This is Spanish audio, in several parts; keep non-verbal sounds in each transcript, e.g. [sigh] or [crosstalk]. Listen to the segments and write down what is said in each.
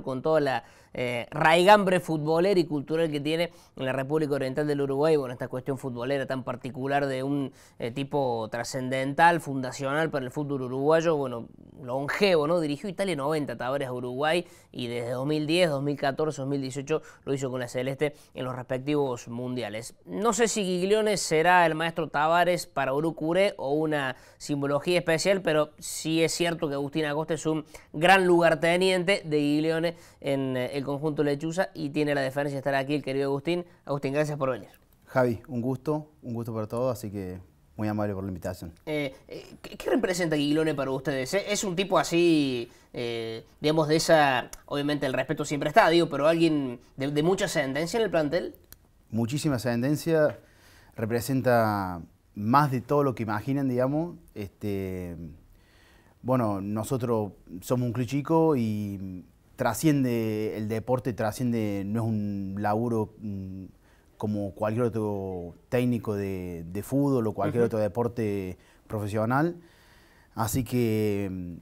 con toda la eh, raigambre futbolera y cultural que tiene en la República Oriental del Uruguay, bueno, esta cuestión futbolera tan particular de un eh, tipo trascendental, fundacional para el fútbol uruguayo, bueno, longevo, ¿no? Dirigió Italia 90, Tavares a Uruguay y desde 2010, 2014, 2018 lo hizo con la Celeste en los respectivos mundiales. No sé si Guiglione será el maestro Tavares para Urucure o una simbología especial, pero sí es cierto que Agustín Acosta es un gran lugarteniente de Gigliones en eh, el conjunto lechuza y tiene la diferencia de estar aquí el querido Agustín. Agustín, gracias por venir. Javi, un gusto, un gusto para todos, así que muy amable por la invitación. Eh, eh, ¿qué, representa Guiglone para ustedes? ¿Es un tipo así, digamos, de esa, obviamente el respeto siempre está, digo, pero alguien de, mucha ascendencia en el plantel? Muchísima ascendencia, representa más de todo lo que imaginan, digamos. Este, bueno, nosotros somos un club y trasciende el deporte, trasciende, no es un laburo mm, como cualquier otro técnico de, fútbol o cualquier otro deporte profesional. Así que, mm,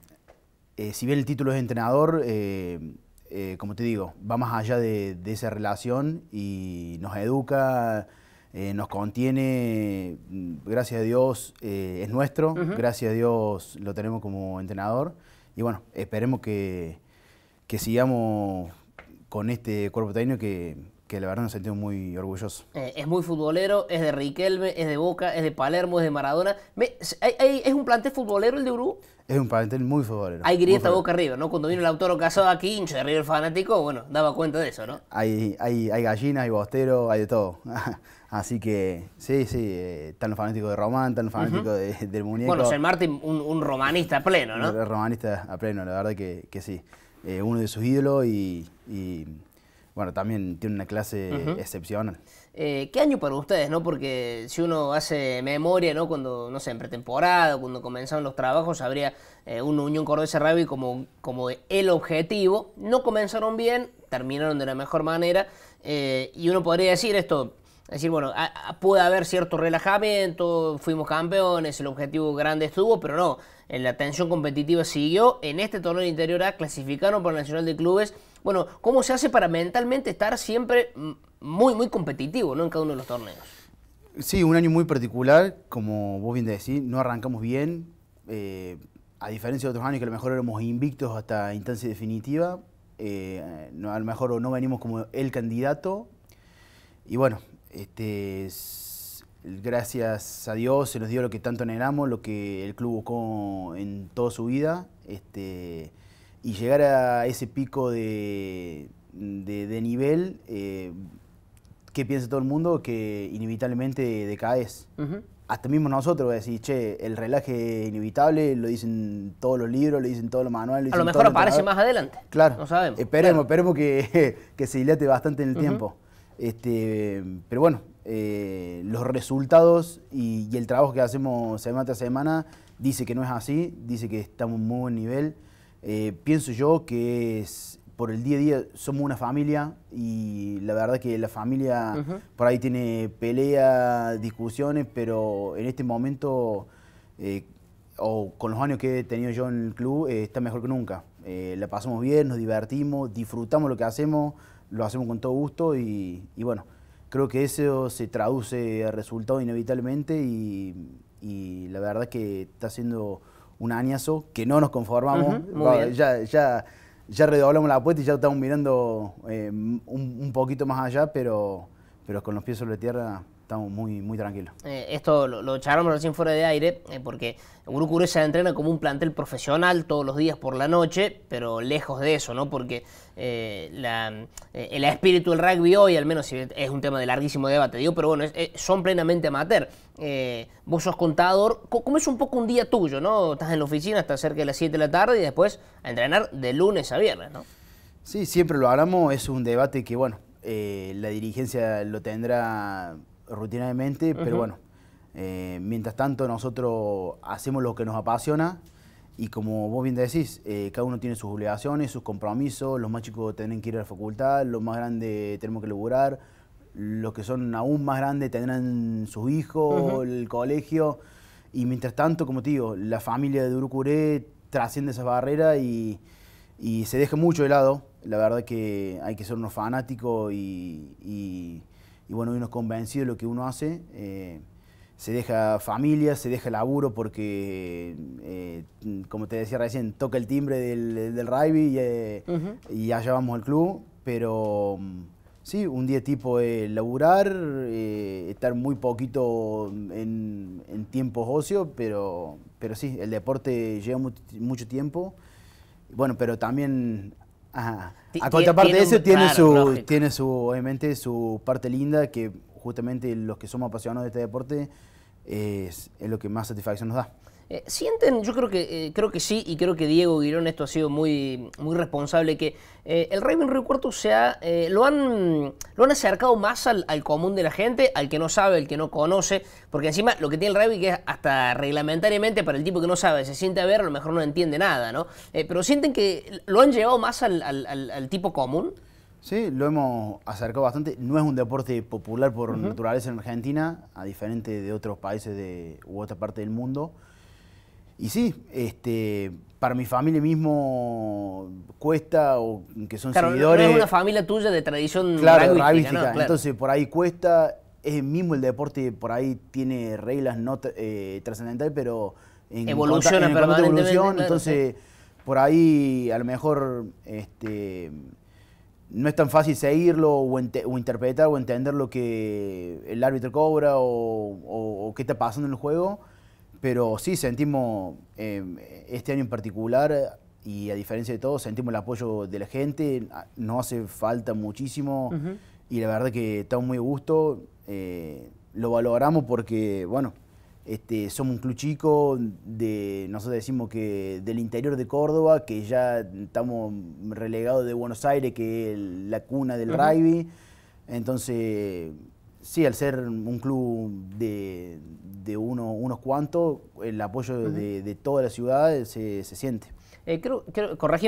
eh, si bien el título es entrenador, eh, eh, como te digo, va más allá de, esa relación y nos educa, nos contiene, mm, gracias a Dios es nuestro, gracias a Dios lo tenemos como entrenador y bueno, esperemos que que sigamos con este cuerpo técnico que, que la verdad nos sentimos muy orgullosos. Eh, es muy futbolero, es de Riquelme, es de Boca, es de Palermo, es de Maradona. ¿Es un plantel futbolero el de Urú? Es un plantel muy futbolero. Hay grieta Boca arriba, ¿no? Cuando vino el autor Casado aquí, Quinche, de River fanático, bueno, daba cuenta de eso, ¿no? Hay, hay, hay gallinas, hay bostero, hay de todo. [laughs] Así que, sí, sí, eh, están los fanáticos de Román, están los fanáticos del muñeco. Bueno, San Martín, un, romanista pleno, ¿no? romanista a pleno, la verdad que sí. Eh, uno de sus ídolos y, bueno, también tiene una clase excepcional. Eh, ¿Qué año para ustedes, no? Porque si uno hace memoria, ¿no? Cuando, no sé, en pretemporada, cuando comenzaron los trabajos, habría eh, un una Unión Cordesa Rugby como, como el objetivo. No comenzaron bien, terminaron de la mejor manera. y uno podría decir esto, es decir, bueno, puede haber cierto relajamiento, fuimos campeones, el objetivo grande estuvo, pero no, la tensión competitiva siguió. En este torneo interior A clasificaron para el Nacional de Clubes. Bueno, ¿cómo se hace para mentalmente estar siempre muy, muy competitivo en cada uno de los torneos? Sí, un año muy particular, como vos bien decís, no arrancamos bien. Eh, a diferencia de otros años que a lo mejor éramos invictos hasta instancia definitiva, eh, a lo mejor no venimos como el candidato. Y bueno, este, gracias a Dios se nos dio lo que tanto anhelamos, lo que el club buscó en toda su vida. Este, y llegar a ese pico de, nivel, eh, ¿qué piensa todo el mundo? Que inevitablemente decaes. Hasta mismo nosotros decir, che, el relaje es inevitable, lo dicen todos los libros, lo dicen todos los manuales. a lo mejor aparece más adelante. Claro. No sabemos. Esperemos, esperemos [laughs] que, se dilate bastante en el tiempo. Este, pero bueno, eh, los resultados y, el trabajo que hacemos semana tras semana dice que no es así, dice que estamos en muy buen nivel. Eh, pienso yo que es, por el día a día somos una familia y la verdad que la familia por ahí tiene peleas, discusiones, pero en este momento, eh, o con los años que he tenido yo en el club, está mejor que nunca. la pasamos bien, nos divertimos, disfrutamos lo que hacemos lo hacemos con todo gusto y, bueno, creo que eso se traduce a resultado inevitablemente y, la verdad es que está siendo un añazo que no nos conformamos, ya, ya, ya redoblamos la apuesta y ya estamos mirando eh, un, poquito más allá, pero, pero con los pies sobre la tierra estamos muy, muy tranquilos. Eh, esto lo, lo, charlamos recién fuera de aire, eh, porque Urucuré se entrena como un plantel profesional todos los días por la noche, pero lejos de eso, ¿no? Porque eh, el espíritu del rugby hoy, al menos es un tema de larguísimo debate, digo, pero bueno, son plenamente amateur. vos sos contador, ¿cómo es un poco un día tuyo, ¿no? Estás en la oficina hasta cerca de las 7 de la tarde y después a entrenar de lunes a viernes, ¿no? Sí, siempre lo hablamos, es un debate que, bueno, la dirigencia lo tendrá rutinariamente, pero bueno, eh, mientras tanto nosotros hacemos lo que nos apasiona y como vos bien decís, eh, cada uno tiene sus obligaciones, sus compromisos, los más chicos tienen que ir a la facultad, los más grandes tenemos que laburar, los que son aún más grandes tendrán sus hijos, el colegio, y mientras tanto, como te digo, la familia de Urucuré trasciende esas barreras y, se deja mucho de lado, la verdad que hay que ser unos fanáticos y y bueno, uno es convencido de lo que uno hace. Eh, se deja familia, se deja laburo porque, eh, como te decía recién, toca el timbre del, del eh, y, allá vamos al club. Pero mm, sí, un día tipo es laburar, estar muy poquito en, en tiempos ocio, pero, pero sí, el deporte lleva mucho tiempo. Bueno, pero también a contraparte de eso, tiene, su, tiene su, obviamente, su parte linda que justamente los que somos apasionados de este deporte es lo que más satisfacción nos da. Eh, sienten, yo creo que, eh, creo que sí, y creo que Diego Guirón esto ha sido muy, responsable, que eh, el Raven Río Cuarto lo, han, lo han acercado más al, común de la gente, al que no sabe, al que no conoce, porque encima lo que tiene el rugby que es hasta reglamentariamente para el tipo que no sabe, se siente a ver, a lo mejor no entiende nada, ¿no? pero sienten que lo han llevado más al, tipo común. Sí, lo hemos acercado bastante. No es un deporte popular por naturaleza en Argentina, a diferente de otros países de, u otra parte del mundo. Y sí, este, para mi familia mismo cuesta, o que son claro, seguidores. No es una familia tuya de tradición claro, Entonces, por ahí cuesta. Es mismo el deporte, por ahí tiene reglas no eh, trascendentales, pero en evoluciona Evolución, entonces, por ahí a lo mejor este, no es tan fácil seguirlo o, interpretar o entender lo que el árbitro cobra o, o qué está pasando en el juego pero sí sentimos, em, este año en particular, y a diferencia de todo, sentimos el apoyo de la gente, ah, No hace falta muchísimo y la verdad que estamos muy a gusto, eh, lo valoramos porque, bueno, este, somos un club chico, de, nosotros decimos que del interior de Córdoba, que ya estamos relegados de Buenos Aires, que es la cuna del uh entonces Sí, al ser un club de, unos cuantos, el apoyo de, de, toda la ciudad se, siente. Eh,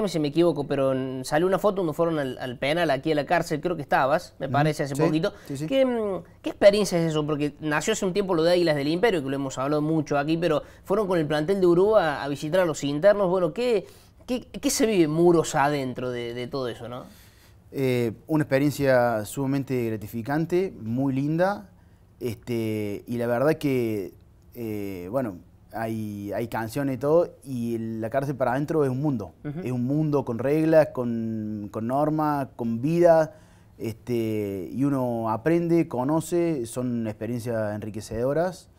si me equivoco, pero salió una foto donde fueron al, penal aquí a la cárcel, creo que estabas, me parece, hace poquito. Mm, ¿Qué, experiencia es eso? Porque nació hace un tiempo lo de Águilas del Imperio, que lo hemos hablado mucho aquí, pero fueron con el plantel de Uruguay a, visitar a los internos. Bueno, ¿qué, se vive muros adentro de, de todo eso, no? Eh, una experiencia sumamente gratificante, muy linda, este, y la verdad que, eh, bueno, hay, canciones y todo, y la cárcel para adentro es un mundo, es un mundo con reglas, con, normas, con vida, este, y uno aprende, conoce, son experiencias enriquecedoras,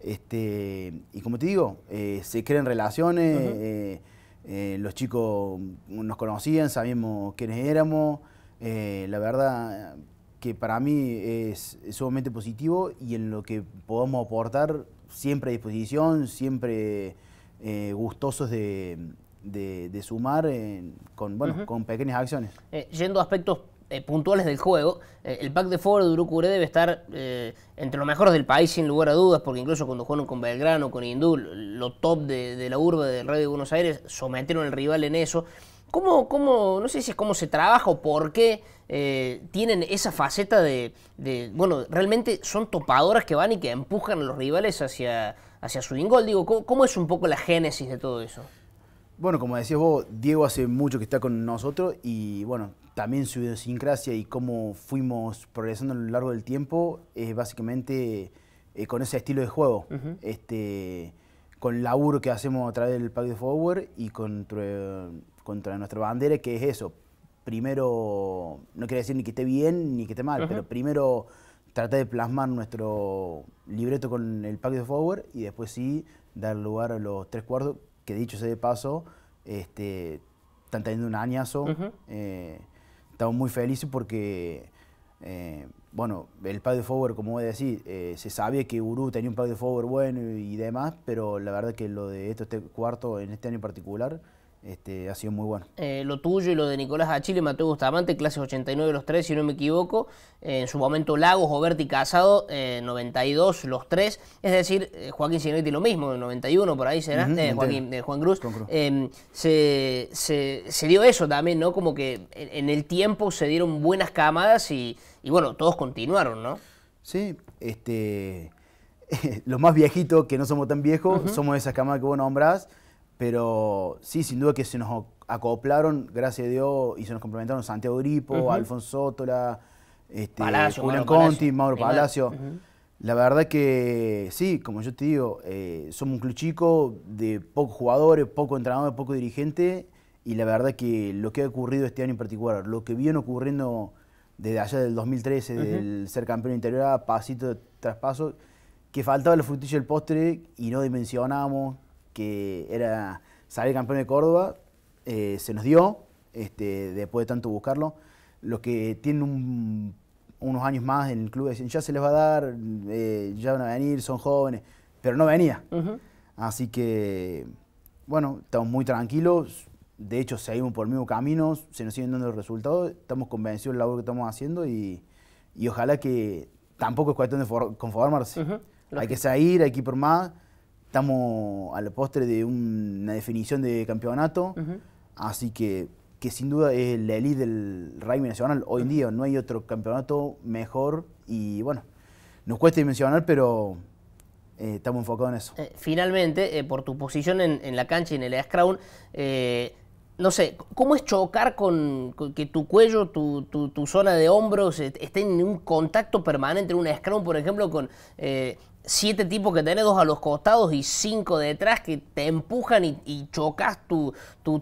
este, y como te digo, eh, se crean relaciones, los chicos nos conocían, sabíamos quiénes éramos, eh, la verdad que para mí es, sumamente positivo y en lo que podamos aportar, siempre a disposición, siempre eh, gustosos de, de, sumar eh, con, bueno, con pequeñas acciones. yendo a aspectos puntuales del juego. el pack de foro de Urucuré debe estar entre los mejores del país, sin lugar a dudas, porque incluso cuando jugaron con Belgrano, con Hindú, lo top de, de la urba del Rey de Buenos Aires, sometieron al rival en eso. ¿Cómo, cómo, no sé si es cómo se trabaja o por qué eh, tienen esa faceta de, bueno, realmente son topadoras que van y que empujan a los rivales hacia, hacia su ingol? Digo, ¿cómo, es un poco la génesis de todo eso? Bueno, como decías vos, Diego hace mucho que está con nosotros y bueno, también su idiosincrasia y cómo fuimos progresando a lo largo del tiempo es básicamente eh, con ese estilo de juego. este, con el laburo que hacemos a través del pack de forward y con contra nuestra bandera, que es eso. Primero, no quiere decir ni que esté bien ni que esté mal, pero primero tratar de plasmar nuestro libreto con el pack de forward y después sí dar lugar a los tres cuartos, que dicho sea de paso, este, están teniendo un añazo. Eh, estamos muy felices porque, eh, bueno, el pack de forward, como voy a decir, eh, se sabía que Uru tenía un pack de forward bueno y, demás, pero la verdad que lo de esto este en este año en particular este, ha sido muy bueno. Eh, lo tuyo y lo de Nicolás Achille y Mateo Bustamante, clases 89 los tres, si no me equivoco. Eh, en su momento Lagos, Oberti, Casado, 92 eh, los tres. Es decir, Joaquín Sinetti lo mismo, 91 por ahí será, Juan Cruz. Se, dio eso también, ¿no? Como que en, el tiempo se dieron buenas camadas y, bueno, todos continuaron, ¿no? Sí, este... [laughs] los más viejitos, que no somos tan viejos, somos de somos esas camadas que vos nombrás pero sí, sin duda que se nos acoplaron, gracias a Dios, y se nos complementaron Santiago Gripo, Alfonso Tola, este, Palacio, Conti, Mauro Palacio. La verdad que sí, como yo te digo, eh, somos un club chico de pocos jugadores, poco entrenadores, poco dirigente, y la verdad que lo que ha ocurrido este año en particular, lo que viene ocurriendo desde allá del 2013, del ser campeón interior a pasito tras paso, que faltaba la frutilla del postre y no dimensionamos que era salir campeón de Córdoba, eh, se nos dio, este, después de tanto buscarlo. Los que tienen unos años más en el club dicen, ya se les va a dar, eh, ya van a venir, son jóvenes, pero no venía. Así que, bueno, estamos muy tranquilos, de hecho seguimos por el mismo camino, se nos siguen dando los resultados, estamos convencidos del labor que estamos haciendo y, ojalá que tampoco es cuestión de conformarse. Hay que seguir, hay que por más Estamos a la postre de una definición de campeonato, así que, que sin duda es la elite del rugby nacional. Hoy en día no hay otro campeonato mejor y bueno, nos cuesta dimensionar, pero eh, estamos enfocados en eso. Eh, finalmente, eh, por tu posición en, la cancha y en el Scrum, no sé, ¿cómo es chocar con, que tu cuello, tu, zona de hombros esté en un contacto permanente en un scrum, por ejemplo, con siete tipos que tenés, dos a los costados y cinco detrás que te empujan y, chocas tu,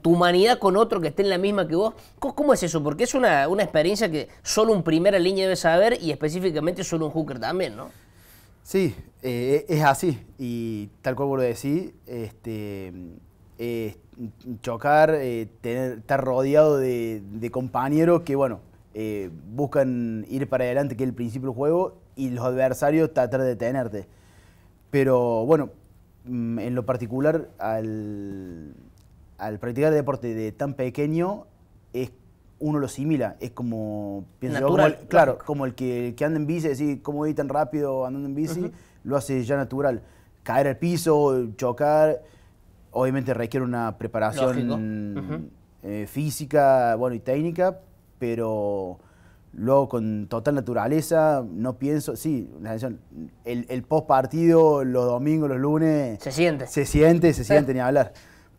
humanidad con otro que esté en la misma que vos. ¿Cómo, es eso? Porque es una, experiencia que solo un primera línea debe saber y específicamente solo un hooker también, ¿no? Sí, eh, e, es así. Y tal cual lo decir, este, chocar, eh, tener, estar rodeado de, de compañeros que, bueno, eh, buscan ir para adelante, que es el principio del juego, y los adversarios tratar de detenerte. Pero bueno, mm, en lo particular, al, practicar deporte de tan pequeño, es, uno lo simila. Es como, el, claro, como el que, anda en bici, decir, ¿cómo voy tan rápido andando en bici? Lo hace ya natural. Caer al piso, chocar, obviamente requiere una preparación mm, eh, física bueno, y técnica, pero Luego con total naturaleza, no pienso, sí, el, el post partido, los domingos, los lunes. Se siente. Se siente, se siente, [laughs] ni hablar.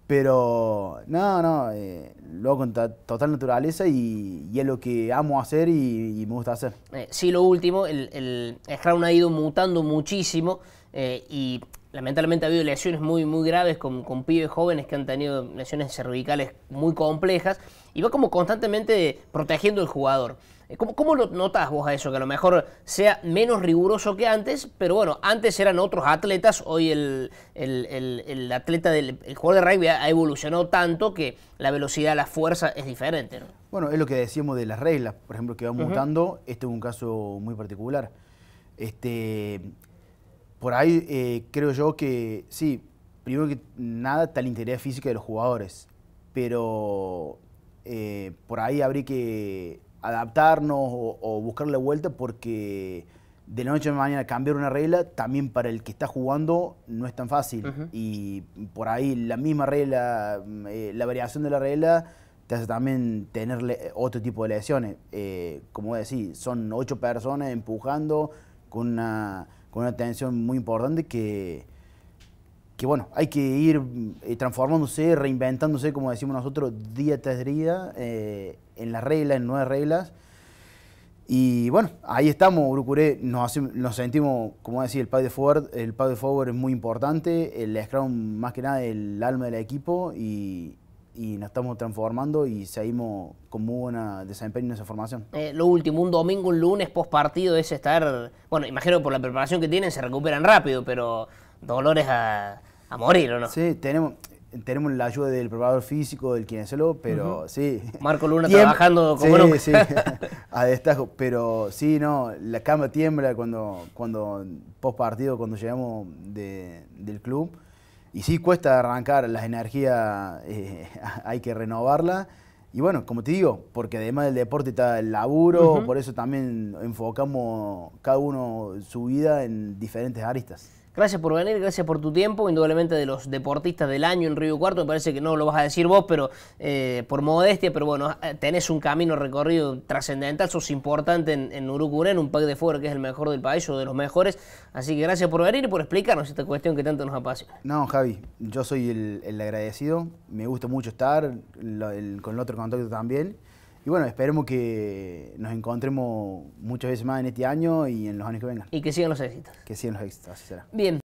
Pero no, no, eh, luego con total naturaleza y, es lo que amo hacer y, me gusta hacer. Eh, sí, lo último, el, el, ha ido mutando muchísimo eh, y lamentablemente ha habido lesiones muy, muy graves con, con, pibes jóvenes que han tenido lesiones cervicales muy complejas y va como constantemente protegiendo al jugador. Eh, ¿Cómo, lo notas vos a eso? Que a lo mejor sea menos riguroso que antes, pero bueno, antes eran otros atletas, hoy el, atleta del el jugador de rugby ha evolucionado tanto que la velocidad, la fuerza es diferente. Bueno, es lo que decíamos de las reglas, por ejemplo, que van mutando. Este es un caso muy particular. Este, por ahí eh, creo yo que sí, primero que nada está la interés física de los jugadores, pero eh, por ahí habría que adaptarnos o, buscar buscarle vuelta porque de la noche a la mañana cambiar una regla también para el que está jugando no es tan fácil. Y por ahí la misma regla, mm, eh, la variación de la regla te hace también tener otro tipo de lesiones. Eh, como decir son ocho personas empujando con una, con tensión muy importante que, que bueno, hay que ir eh, transformándose, reinventándose, como decimos nosotros, día tras día en las reglas, en nuevas reglas. Y bueno, ahí estamos, Urucuré, nos, nos, sentimos, como decía, el padre de forward, el padre de forward es muy importante, el scrum más que nada el alma del equipo y, nos estamos transformando y seguimos con muy buen desempeño en esa formación. Eh, lo último, un domingo, un lunes post partido es estar, bueno, imagino por la preparación que tienen se recuperan rápido, pero dolores a, a morir, ¿o no? Sí, tenemos, tenemos la ayuda del preparador físico, del kinesiólogo, pero uh pero sí. Marco Luna [laughs] trabajando como sí, sí, [laughs] a destajo. Pero sí, no, la cama tiembla cuando, cuando post partido, cuando llegamos del club. Y sí, cuesta arrancar, las energías eh, [laughs] hay que renovarla. Y bueno, como te digo, porque además del deporte está el laburo, por eso también enfocamos cada uno su vida en diferentes aristas. Gracias por venir, gracias por tu tiempo. Indudablemente de los deportistas del año en Río Cuarto, me parece que no lo vas a decir vos, pero eh, por modestia, pero bueno, eh, tenés un camino recorrido trascendental, sos importante en, en Uruguay, en un pack de fuera que es el mejor del país o de los mejores. Así que gracias por venir y por explicarnos esta cuestión que tanto nos apasiona. No, Javi, yo soy el, agradecido, me gusta mucho estar, con el otro contacto también. Y bueno, esperemos que nos encontremos muchas veces más en este año y en los años que vengan. Y que sigan los éxitos. Que sigan los éxitos, así será. Bien.